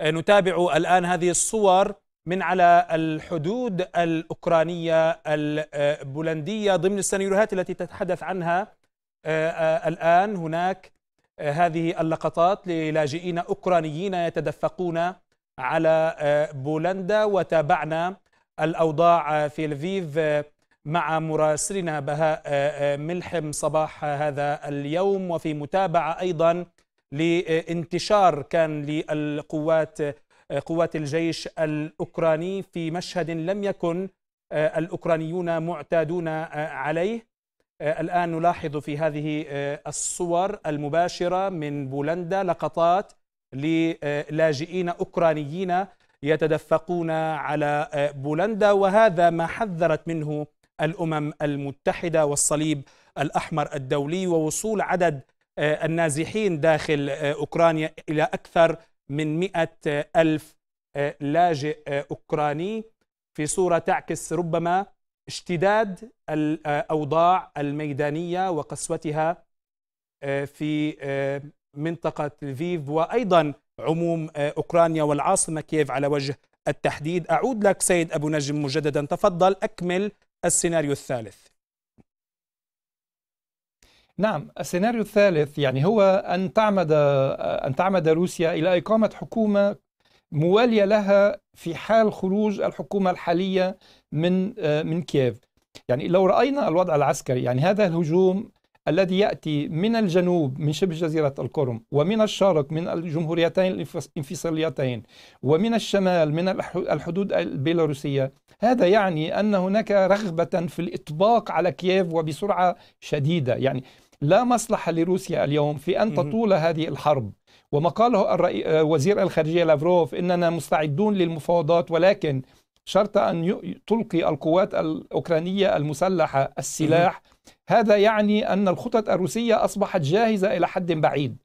آه، نتابع الآن هذه الصور من على الحدود الأوكرانية البولندية ضمن السيناريوهات التي تتحدث عنها آه، آه، الآن هناك هذه اللقطات للاجئين أوكرانيين يتدفقون على بولندا وتابعنا الأوضاع في لفيف مع مراسلنا بهاء ملحم صباح هذا اليوم وفي متابعة أيضا لانتشار كان للقوات قوات الجيش الاوكراني في مشهد لم يكن آه، الاوكرانيون معتادون آه، عليه آه، الان نلاحظ في هذه الصور المباشره من بولندا لقطات للاجئين اوكرانيين يتدفقون على بولندا وهذا ما حذرت منه الامم المتحده والصليب الاحمر الدولي ووصول عدد آه، النازحين داخل آه، أوكرانيا إلى أكثر من مئة ألف آه، لاجئ أوكراني في صورة تعكس ربما اشتداد الأوضاع الميدانية وقسوتها في منطقة لفيف وأيضا عموم أوكرانيا والعاصمة كييف على وجه التحديد أعود لك سيد أبو نجم مجددا تفضل أكمل السيناريو الثالث نعم السيناريو الثالث يعني هو أن تعمد أن تعمد روسيا إلى إقامة حكومة موالية لها في حال خروج الحكومة الحالية من من كييف يعني لو رأينا الوضع العسكري يعني هذا الهجوم الذي يأتي من الجنوب من شبه جزيرة القرم ومن الشرق من الجمهوريتين الانفصاليتين ومن الشمال من الحدود البيلاروسية هذا يعني أن هناك رغبة في الإطباق على كييف وبسرعة شديدة يعني لا مصلحة لروسيا اليوم في أن تطول هذه الحرب وما قاله الرئي... آه، وزير الخارجية لافروف إننا مستعدون للمفاوضات ولكن شرط أن تلقي القوات الأوكرانية المسلحة السلاح هذا يعني أن الخطط الروسية أصبحت جاهزة إلى حد بعيد